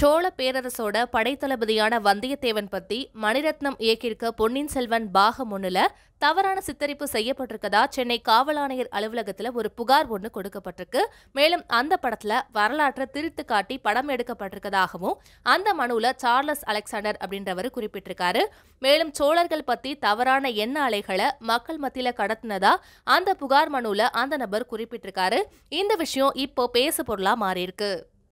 சோழ பேரரசோட படைத்தளபதியான வந்தியத்தேவன் பத்தி மணிரத்னம் இயக்கியிருக்க பொன்னின் செல்வன் பாகம் ஒன்றுல தவறான சித்தரிப்பு செய்யப்பட்டிருக்கதா சென்னை காவல் ஆணையர் அலுவலகத்தில் ஒரு புகார் ஒன்று கொடுக்கப்பட்டிருக்கு மேலும் அந்த படத்தில் வரலாற்றை திருத்து காட்டி படம் எடுக்கப்பட்டிருக்கதாகவும் அந்த மனுவில் சார்லஸ் அலெக்சாண்டர் அப்படின்றவர் குறிப்பிட்டிருக்காரு மேலும் சோழர்கள் பற்றி தவறான எண்ண அலைகளை மக்கள் மத்தியில் கடத்தினதா அந்த புகார் மனுவில் அந்த நபர் குறிப்பிட்டிருக்காரு இந்த விஷயம் இப்போ பேசு பொருளாக மாறியிருக்கு